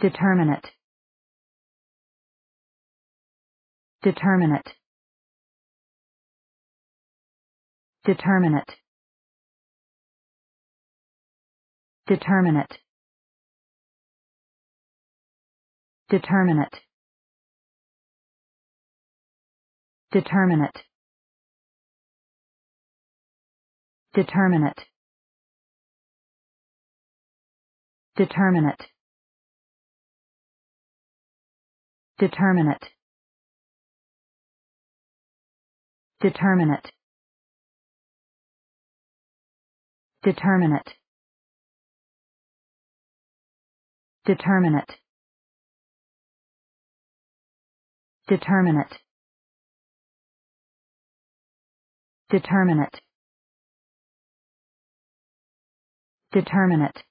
Determinate. Determinate. Determinate. Determinate. Determinate. Determinate. Determinate. Determinate. Determinate. Determinate. Determinate. Determinate. Determinate. Determinate. Determinate.